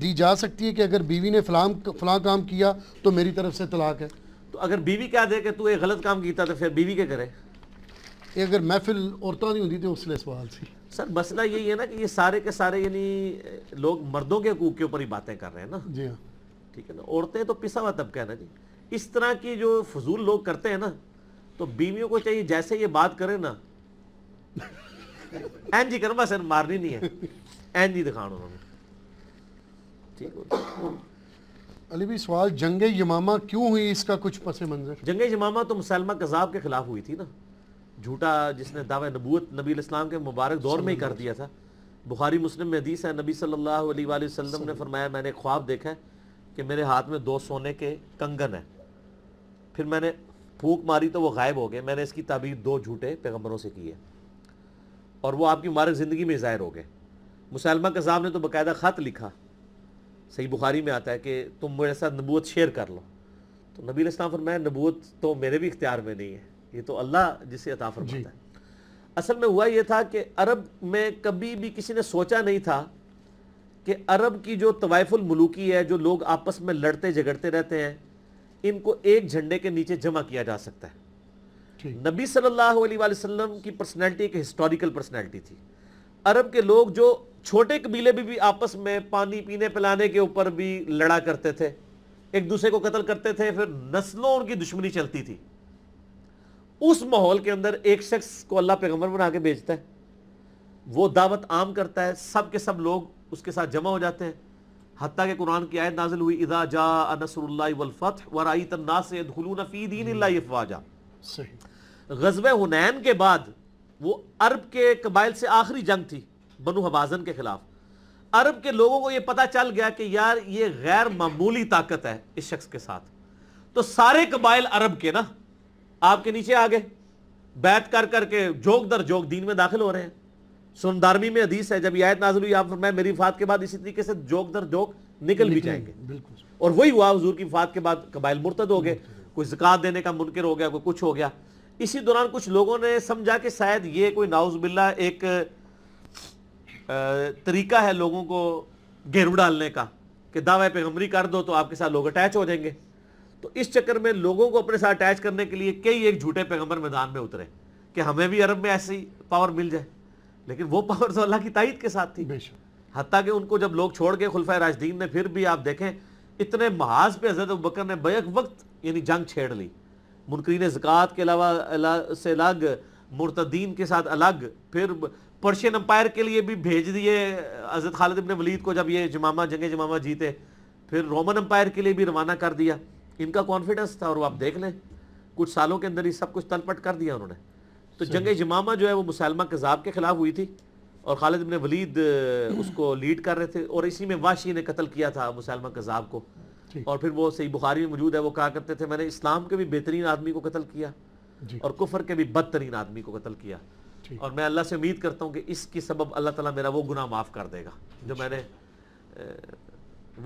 दी जा सकती है कि अगर बीवी ने फलाम फला काम किया तो मेरी तरफ से तलाक है तो अगर बीवी क्या दे कि तू ये गलत काम किया तो फिर बीवी क्या करे अगर महफिल औरतों नहीं होती तो उसलिए सवाल थी सर मसला यही है ना कि ये सारे के सारे यानी लोग मर्दों के हकूक के ऊपर ही बातें कर रहे हैं ना जी हाँ ठीक है ना औरतें तो पिसा हुआ तबका है ना जी इस तरह की जो फजूल लोग करते हैं ना तो बीवियों को चाहिए जैसे ये बात करें ना एन जी करना सर मारनी नहीं है एन जी दिखाना उन्होंने ठीक अली भी सवाल जंग यमामा क्यों हुई इसका कुछ पस मंजर जंग यमामा तो मुसलमा कजाब के खिलाफ हुई थी ना झूठा जिसने दावा नबूत नबी इस्लाम के मुबारक दौर में ही कर दिया था बुखारी मुस्लिम में हदीस है नबी सल्लल्लाहु अलैहि वसल्लम ने फरमाया मैंने ख्वाब देखा है कि मेरे हाथ में दो सोने के कंगन है फिर मैंने फूक मारी तो वो गायब हो गए मैंने इसकी ताबीर दो झूठे पैगम्बरों से की है और वो आपकी मुबारक ज़िंदगी में ज़ाहिर हो गए मुसलमा कजाब ने तो बाकायदा ख़त लिखा सही बुखारी में आता है कि तुम मेरे साथ नबूत शेयर कर लो तो नबी इस्लाम फरमाया नबूत तो मेरे भी इख्तियार में नहीं है ये तो अल्लाह जिसे अताफ़र फरमाता है असल में हुआ ये था कि अरब में कभी भी किसी ने सोचा नहीं था कि अरब की जो तवाइफुल मलूकी है जो लोग आपस में लड़ते झगड़ते रहते हैं इनको एक झंडे के नीचे जमा किया जा सकता है नबी सल्लल्लाहु अलैहि वसल्लम की पर्सनैलिटी एक हिस्टोरिकल पर्सनैलिटी थी अरब के लोग जो छोटे कबीले भी, भी आपस में पानी पीने पिलाने के ऊपर भी लड़ा करते थे एक दूसरे को कत्ल करते थे फिर नस्लों उनकी दुश्मनी चलती थी उस माहौल के अंदर एक शख्स को अल्लाह पैगम्बर बना के भेजता है वो दावत आम करता है सब के सब लोग उसके साथ जमा हो जाते हैं हती के कुरान की आयत नाजिल हुई इदा जा नसरल्लाफ़त वराई दीन गजब हुनैन के बाद वो अरब के कबाइल से आखिरी जंग थी बनु हवाजन के खिलाफ अरब के लोगों को यह पता चल गया कि यार ये गैर मामूली ताकत है इस शख्स के साथ तो सारे कबाइल अरब के ना आपके नीचे आ गए बैत कर करके जोग दर जोग दीन में दाखिल हो रहे हैं सुनदारमी में हदीस है जब आयत नाजिल हुई आप फरमाया मेरी फात के बाद इसी तरीके से जोग दर जोग निकल भी जाएंगे बिल्कुल और वही हुआ हजूर की फात के बाद कबाइल मुर्तद हो गए कोई जक़ात देने का मुनकर हो गया कोई कुछ हो गया इसी दौरान कुछ लोगों ने समझा कि शायद ये कोई नाउज बिल्ला एक तरीका है लोगों को गेरू डालने का कि दावा पैगमरी कर दो तो आपके साथ लोग अटैच हो जाएंगे तो इस चक्कर में लोगों को अपने साथ अटैच करने के लिए कई एक झूठे पैगंबर मैदान में उतरे कि हमें भी अरब में ऐसी पावर मिल जाए लेकिन वो पावर तो अल्लाह की तइद के साथ थी हती कि उनको जब लोग छोड़ गए खुलफा राजदीन ने फिर भी आप देखें इतने महाज पे हजरत बकर ने बैक वक्त यानी जंग छेड़ ली मुनकरीन जक़ात के अलावा से अलग मुर्तदीन के साथ अलग फिर पर्शियन अम्पायर के लिए भी भेज दिए हजरत खालिद इबन वलीद को जब ये जमामा जंगे जमामा जीते फिर रोमन अम्पायर के लिए भी रवाना कर दिया इनका कॉन्फिडेंस था और वो आप देख लें कुछ सालों के अंदर ही सब कुछ तलपट कर दिया उन्होंने तो जंग जमामा जो है वो मुसलमा कजाब के खिलाफ हुई थी और खालिद इबन वलीद उसको लीड कर रहे थे और इसी में वाशी ने कत्ल किया था मुसलमा कजाब को और फिर वो सही बुखारी में मौजूद है वो कहा करते थे मैंने इस्लाम के भी बेहतरीन आदमी को कत्ल किया और कुफर के भी बदतरीन आदमी को कत्ल किया और मैं अल्लाह से उम्मीद करता हूँ कि इसकी सबब अल्लाह ताला मेरा वो गुनाह माफ़ कर देगा जो मैंने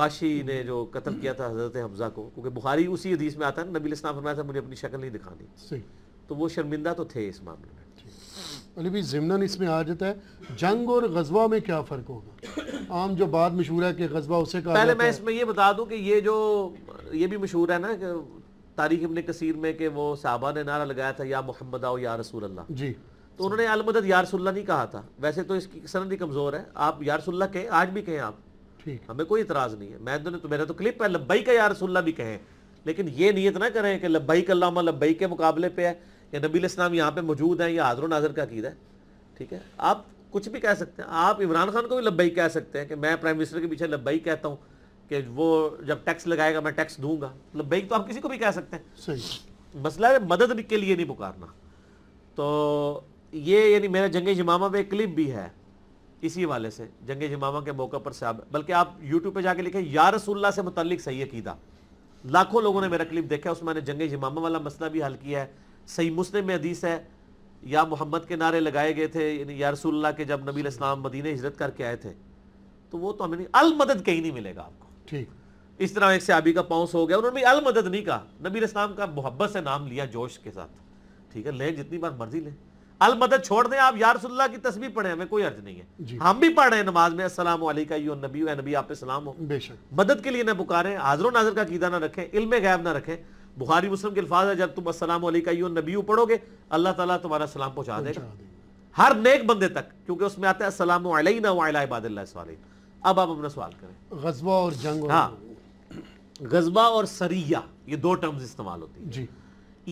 वाशी ने जो कत्ल किया था हज़रत हमज़ा को क्योंकि बुखारी उसी हदीस में आता है नबी इस्लाम फरमाया था मुझे अपनी शक्ल नहीं दिखानी तो वो शर्मिंदा तो थे इस मामले में अली भी ज़मनन इसमें आ जाता है जंग और गजबा में क्या फ़र्क होगा आम जो बात मशहूर है कि गजबा उसे कहा पहले मैं इसमें ये बता दूं कि ये जो ये भी मशहूर है ना कि तारीख इबन कसीर में कि वो साहबा ने नारा लगाया था या मोहम्मद आओ या रसूल अल्लाह जी तो उन्होंने अलमदद यारसुल्ला नहीं कहा था वैसे तो इसकी सनद ही कमज़ोर है आप यारसुल्ला कहें आज भी कहें आप हमें कोई इतराज़ नहीं है मैं तो, तो मेरा तो क्लिप है लब्बई का यारसुल्ला भी कहें लेकिन ये नीयत ना करें कि लब्बई लामा लब्बई के मुकाबले पे है या नबी इस्लाम यहाँ पे मौजूद है या हाजर नाजर का कीदा है ठीक है आप कुछ भी कह सकते हैं आप इमरान खान को भी लब्बई कह सकते हैं कि मैं प्राइम मिनिस्टर के पीछे लब्बई कहता हूँ कि वो जब टैक्स लगाएगा मैं टैक्स दूंगा लब्बई तो आप किसी को भी कह सकते हैं सही मसला है मदद के लिए नहीं पुकारना तो ये यानी मेरा जंग जमामा में एक क्लिप भी है इसी वाले से जंग जमामा के मौके पर साहब बल्कि आप यूट्यूब पर जाके लिखे या रसुल्ला से मुतलिक सही अकीदा लाखों लोगों ने मेरा क्लिप देखा उसमें मैंने जंग जमामा वाला मसला भी हल किया है सही मुस्लिम में हदीस है या मोहम्मद के नारे लगाए गए थे यानी या रसुल्ला के जब नबी इस्लाम मदीने हिजरत करके आए थे तो वो तो हमें नहीं अल मदद कहीं नहीं मिलेगा आपको ठीक इस तरह एक सयाबी का पाउस हो गया उन्होंने अल मदद नहीं कहा नबी इस्लाम का मोहब्बत से नाम लिया जोश के साथ ठीक है लें जितनी बार मर्जी लें अल मदद छोड़ दें आप यारसुल्ला की तस्वीर पढ़े हमें कोई अर्ज नहीं है हम भी पढ़ रहे हैं नमाज में असलम का यू नबी नबी आप सलाम हो बेशक मदद के लिए ना पुकारे हाजरों नाजर का कीदा ना रखें इल्म गैब ना रखें बुखारी मुस्लिम के अल्फाज है जब तुम असलम का यू नबी पढ़ोगे अल्लाह तला तुम्हारा सलाम पहुंचा देगा हर नेक बंदे तक क्योंकि उसमें आता है असलम वाला अब आप अपना सवाल करें गजबा और जंग हाँ गजबा और सरिया ये दो टर्म्स इस्तेमाल होती है जी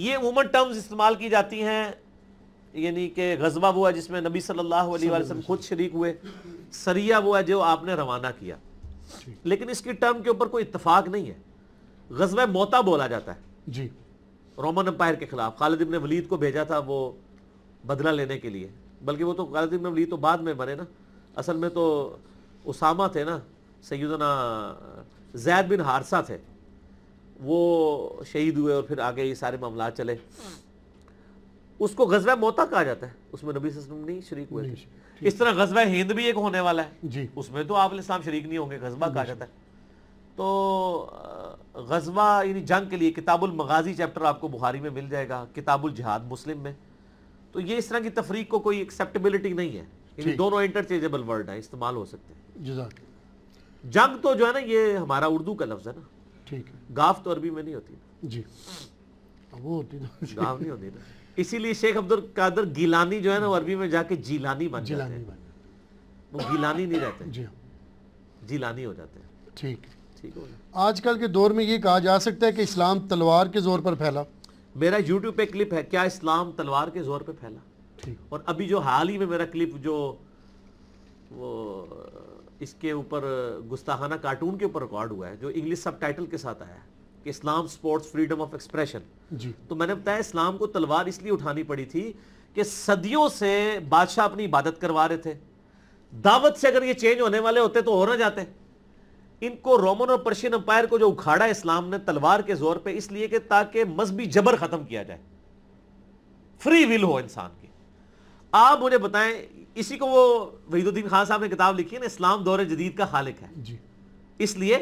ये वुमन टर्म्स इस्तेमाल की जाती हैं यानी कि गजबा हुआ जिसमें नबी सल्लल्लाहु अलैहि वसल्लम खुद शरीक हुए सरिया हुआ जो आपने रवाना किया लेकिन इसकी टर्म के ऊपर कोई इतफाक नहीं है गजब मोता बोला जाता है जी रोमन अम्पायर के खिलाफ खालिद इबन वलीद को भेजा था वो बदला लेने के लिए बल्कि वो तो खालिद इब्न वलीद तो बाद में बने ना असल में तो उसामा थे ना सैदना जैद बिन हारसा थे वो शहीद हुए और फिर आगे ये सारे मामला चले उसको गजबा मोता कहा जाता है उसमें नबी वसल्लम नहीं शरीक हुए थे इस तरह गजबा हिंद भी एक होने वाला है जी उसमें तो आप इस्लाम शरीक नहीं होंगे गजबा कहा जाता है तो गजबा यानी जंग के लिए किताबुल मगाजी चैप्टर आपको बुखारी में मिल जाएगा किताबुल जिहाद मुस्लिम में तो ये इस तरह की तफरीक को कोई एक्सेप्टेबिलिटी नहीं है दोनों इंटरचेंजेबल वर्ड है इस्तेमाल हो सकते हैं जंग तो जो है ना ये हमारा उर्दू का लफ्ज़ है ना ठीक है गाफ तो अरबी में नहीं होती जी वो होती ना तो- गाफ नहीं होती ना इसीलिए शेख अब्दुल कादर गिलानी जो है ना अरबी में जाके जिलानी बन जाते हैं वो गिलानी नहीं रहते जी हाँ। जिलानी हो जाते हैं ठीक ठीक हो आजकल के दौर में ये कहा जा सकता है कि इस्लाम तलवार के जोर पर फैला मेरा यूट्यूब पे क्लिप है क्या इस्लाम तलवार के जोर पर फैला ठीक और अभी जो हाल ही में मेरा क्लिप जो वो इसके ऊपर गुस्ताखाना कार्टून के ऊपर रिकॉर्ड हुआ है जो इंग्लिश सब के साथ आया है कि इस्लाम स्पोर्ट्स फ्रीडम ऑफ एक्सप्रेशन तो मैंने बताया इस्लाम को तलवार इसलिए उठानी पड़ी थी कि सदियों से बादशाह अपनी इबादत करवा रहे थे दावत से अगर ये चेंज होने वाले होते तो हो ना जाते इनको रोमन और पर्शियन अंपायर को जो उखाड़ा इस्लाम ने तलवार के जोर पे इसलिए कि ताकि मजहबी जबर खत्म किया जाए फ्री विल हो इंसान की आप मुझे बताएं इसी को वो वहीदुद्दीन खान साहब ने किताब लिखी है ना इस्लाम दौरे जदीद का खालिक है इसलिए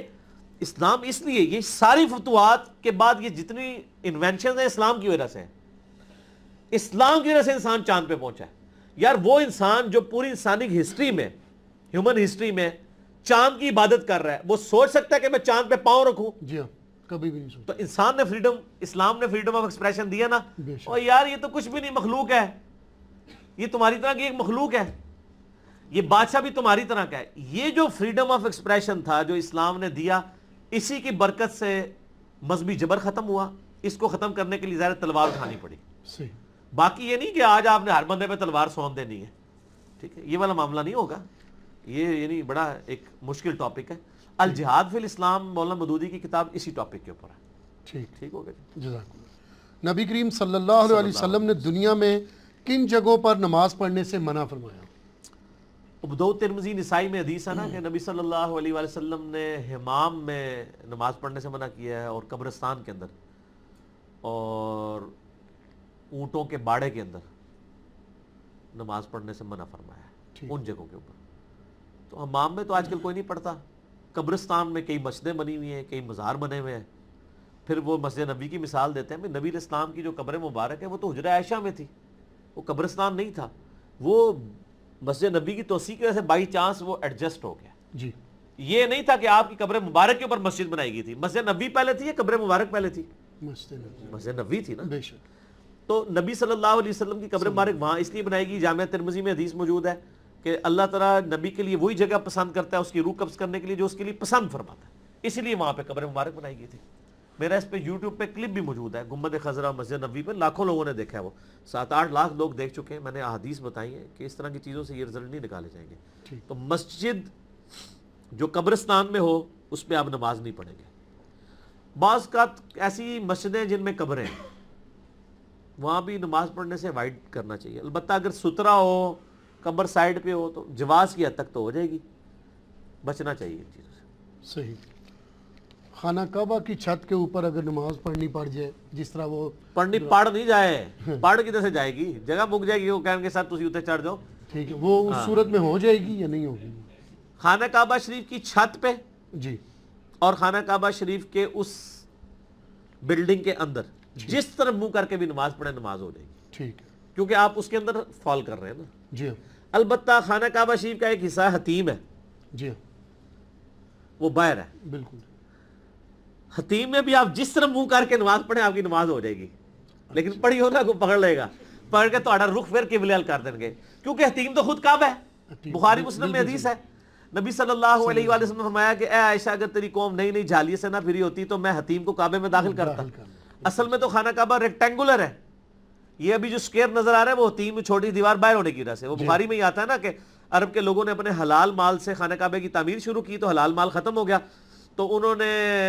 इस्लाम इसलिए ये सारी फतवात के बाद ये जितनी इन्वेंशन हैं इस्लाम की वजह से हैं इस्लाम की वजह से इंसान चांद पे पहुंचा है यार वो इंसान जो पूरी इंसानी हिस्ट्री में ह्यूमन हिस्ट्री में चांद की इबादत कर रहा है वो सोच सकता है कि मैं चांद पे पाँव रखू जी हाँ कभी भी नहीं सोचा तो इंसान ने फ्रीडम इस्लाम ने फ्रीडम ऑफ एक्सप्रेशन दिया ना और यार ये तो कुछ भी नहीं मखलूक है ये तुम्हारी तरह की एक मखलूक है ये बादशाह भी तुम्हारी तरह का है ये जो फ्रीडम ऑफ एक्सप्रेशन था जो इस्लाम ने दिया इसी की बरकत से मजहबी जबर ख़त्म हुआ इसको ख़त्म करने के लिए ज़्यादा तलवार उठानी पड़ी बाकी ये नहीं कि आज आपने हर बंदे पे तलवार सौंप देनी है ठीक है ये वाला मामला नहीं होगा ये यानी बड़ा एक मुश्किल टॉपिक है अल जिहाद फिल इस्लाम मौलाना मदूदी की किताब इसी टॉपिक के ऊपर है ठीक ठीक हो गया नबी करीम सल्लल्लाहु अलैहि वसल्लम ने दुनिया में किन जगहों पर नमाज पढ़ने से मना फरमाया उबदो तिरमजी नसाई में हदीस है ना कि हम्म। नबी सल्लल्लाहु अलैहि वसल्लम ने हमाम में नमाज पढ़ने से मना किया है और कब्रस्तान के अंदर और ऊँटों के बाड़े के अंदर नमाज पढ़ने से मना फरमाया है उन जगहों के ऊपर तो हमाम में तो आजकल कोई नहीं पढ़ता कब्रिस्तान में कई मस्जिदें बनी हुई हैं कई मज़ार बने हुए हैं फिर वो मस्जिद नबी की मिसाल देते हैं नबी इस्लाम की जो कब्र मुबारक है वो तो हजरा आयशा में थी वो कब्रिस्तान नहीं था वो मस्जिद नबी की तोसी की वजह से बाई चांस वो एडजस्ट हो गया जी ये नहीं था कि आपकी कब्र मुबारक के ऊपर मस्जिद बनाई गई थी मस्जिद नबी पहले थी या कब्र मुबारक पहले थी मस्जिद नबी थी ना तो नबी सल्लल्लाहु अलैहि वसल्लम की कब्र मुबारक वहाँ इसलिए बनाई गई जामिया तिरमजी में हदीस मौजूद है कि अल्लाह तला नबी के लिए वही जगह पसंद करता है उसकी रूह कब्ज करने के लिए जो उसके लिए पसंद फरमाता है इसलिए वहाँ पर कब्र मुबारक बनाई गई थी मेरा इस पे यूट्यूब पे क्लिप भी मौजूद है गुम्बद खजरा मस्जिद नबी पे लाखों लोगों ने देखा है वो सात आठ लाख लोग देख चुके हैं मैंने अहदीस बताई है कि इस तरह की चीज़ों से ये रिजल्ट नहीं निकाले जाएंगे तो मस्जिद जो कब्रस्तान में हो उस पर आप नमाज नहीं पढ़ेंगे बाज़ का ऐसी मस्जिदें जिनमें कब्रें हैं वहाँ भी नमाज पढ़ने से अवॉइड करना चाहिए अलबत्त अगर सुतरा हो कब्र साइड पर हो तो जवाज की हद तक तो हो जाएगी बचना चाहिए इन चीज़ों से सही खाना कबा की छत के ऊपर अगर नमाज पढ़नी पड़ जाए जिस तरह वो पढ़नी पढ़ नहीं जाए हाँ। पढ़ किधर से जाएगी जगह मुक जाएगी वो कहन के साथ उतर चढ़ जाओ ठीक है वो उस हाँ। सूरत में हो जाएगी या नहीं होगी खाना काबा शरीफ की छत पे जी और खाना काबा शरीफ के उस बिल्डिंग के अंदर जिस तरफ मुंह करके भी नमाज पढ़े नमाज हो जाएगी ठीक क्योंकि आप उसके अंदर फॉल कर रहे हैं ना जी अलबत् खाना काबा शरीफ का एक हिस्सा हतीम है जी वो बाहर है बिल्कुल हतीम में भी आप जिस तरह मुंह करके नमाज पढ़े आपकी नमाज हो जाएगी लेकिन अच्छा। पढ़ी हो ना को पकड़ लेगा पढ़ के तो रुख फिर किबल कर देंगे क्योंकि हतीम तो खुद कब है बुखारी मुस्लिम में हदीस है नबी सल्लल्लाहु अलैहि वसल्लम ने फरमाया कि आयशा अगर तेरी कौम नई नई जालिए से ना फिरी होती तो मैं हतीम को काबे में दाखिल करता असल में तो खाना काबा रेक्टेंगुलर है ये अभी जो स्केर नजर आ रहा है वो हतीम छोटी दीवार बाहर होने की वजह से वो बुखारी में ही आता है ना कि अरब के लोगों ने अपने हलाल माल से खाना काबे की तमीर शुरू की तो हलाल माल खत्म हो गया तो उन्होंने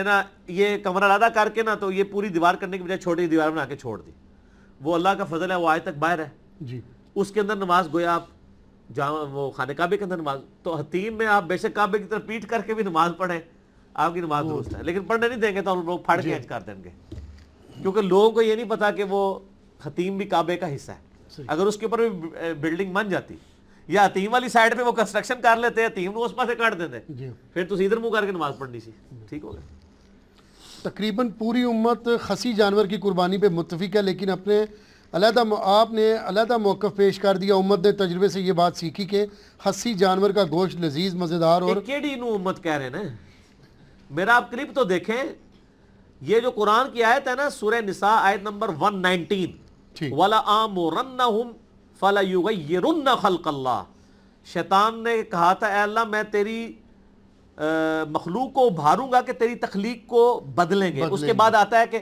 ना ये कमरा अदा करके ना तो ये पूरी दीवार करने की बजाय छोटी दीवार बना के छोड़ दी वो अल्लाह का फजल है वो आज तक बाहर है जी उसके अंदर नमाज गोया आप जहाँ वो खाने काबे के अंदर नमाज तो हतीम में आप बेशक काबे की तरफ पीट करके भी नमाज पढ़े आपकी नमाज दुरुस्त है लेकिन पढ़ने नहीं देंगे तो हम लोग फाड़ के कर देंगे क्योंकि लोगों को ये नहीं पता कि वो हतीम भी काबे का हिस्सा है अगर उसके ऊपर भी बिल्डिंग बन जाती या अतीम वाली साइड पे वो कंस्ट्रक्शन कर लेते हैं अतीम उस पास काट देते हैं फिर तुम इधर मुंह करके नमाज पढ़नी सी ठीक हो गया तकरीबन पूरी उम्मत खसी जानवर की कुर्बानी पे मुतफिक है लेकिन अपने अलहदा आपने अलहदा मौक़ पेश कर दिया उम्मत ने तजर्बे से ये बात सीखी कि हसी जानवर का गोश्त लजीज मज़ेदार और केड़ी नू उम्मत कह रहे हैं मेरा आप क्लिप तो देखें ये जो कुरान की आयत है ना सूर्य निसा आयत नंबर वन नाइनटीन वाला आम फ़ला युगन खल्कल्ला शैतान ने कहा था अल्लाह मैं तेरी मखलूक को उभारूंगा कि तेरी तखलीक को बदलेंगे, बदलेंगे। उसके बाद आता है कि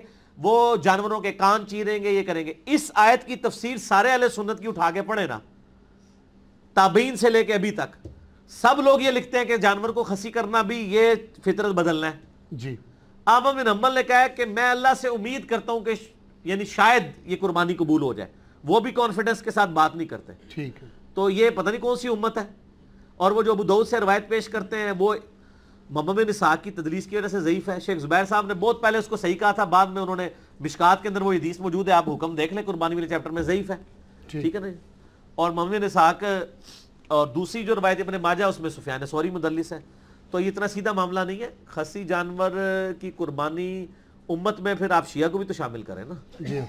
वो जानवरों के कान चीरेंगे ये करेंगे इस आयत की तफसीर सारे अल सुन्नत की उठा के पढ़े ना ताबीन से लेके अभी तक सब लोग ये लिखते हैं कि जानवर को खसी करना भी ये फितरत बदलना है जी अब अमिन अम्बल ने कहा है कि मैं अल्लाह से उम्मीद करता हूं कि यानी शायद ये कुर्बानी कबूल हो जाए वो भी कॉन्फिडेंस के साथ बात नहीं करते ठीक है तो ये पता नहीं कौन सी उम्मत है और वो जो अबूदौद से रवायत पेश करते हैं वो मम्म निसाक की तदलीस की वजह से ज़यीफ़ है शेख जुबैर साहब ने बहुत पहले उसको सही कहा था बाद में उन्होंने मिशकात के अंदर वो हदीस मौजूद है आप हुक्म देख लें कुर्बानी वाले चैप्टर में ज़यीफ़ है ठीक है ना और मम्म निसाक और दूसरी जो रवायत अपने माजा उसमें सुफियान सॉरी मुदलिस है तो ये इतना सीधा मामला नहीं है खसी जानवर की कुर्बानी उम्मत में फिर आप शिया को भी तो शामिल करें ना जी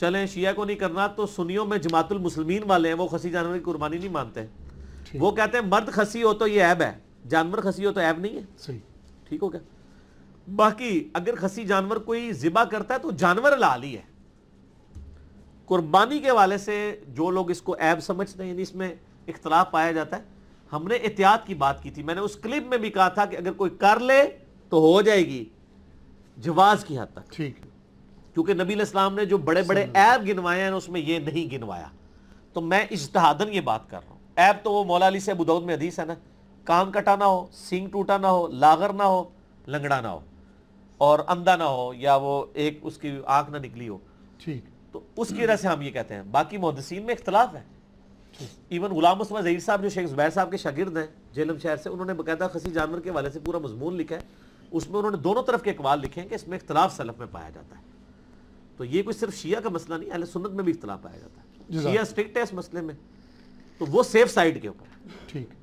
चलें शिया को नहीं करना तो सुनियों में जमातुल मुसलमीन वाले हैं वो खसी जानवर की कुर्बानी नहीं मानते वो कहते हैं मर्द खसी हो तो ये ऐब है जानवर खसी हो तो ऐब नहीं है सही ठीक हो क्या बाकी अगर खसी जानवर कोई जिबा करता है तो जानवर लाली है कुर्बानी के वाले से जो लोग इसको ऐब समझते हैं इसमें इख्तलाफ पाया जाता है हमने एहतियात की बात की थी मैंने उस क्लिप में भी कहा था कि अगर कोई कर ले तो हो जाएगी जवाज की हद तक ठीक क्योंकि नबी इस्लाम ने जो बड़े बड़े ऐब गिनवाए हैं उसमें ये नहीं गिनवाया तो मैं इजतहादन ये बात कर रहा हूँ ऐब तो वो मौलाली से बुदौद में अधीस है ना कान कटा ना हो सिंग टूटा ना हो लागर ना हो लंगड़ा ना हो और अंधा ना हो या वो एक उसकी आंख ना निकली हो ठीक तो उसकी वजह से हम ये कहते हैं बाकी मोहदसिन में इख्तलाफ है इवन गुलाम मुस्तफ़ा जहीर साहब जो शेख जुबैर साहब के शागिर्द हैं जेलम शहर से उन्होंने बकायदा खसी जानवर के वाले से पूरा मजमून लिखा है उसमें उन्होंने दोनों तरफ के अकवाल लिखे हैं कि इसमें इख्तलाफ सलफ में पाया जाता है तो ये कोई सिर्फ शिया का मसला नहीं अहले सुन्नत में भी इख्तलाफ पाया जाता है शिया स्ट्रिक्ट है इस मसले में तो वो सेफ साइड के ऊपर ठीक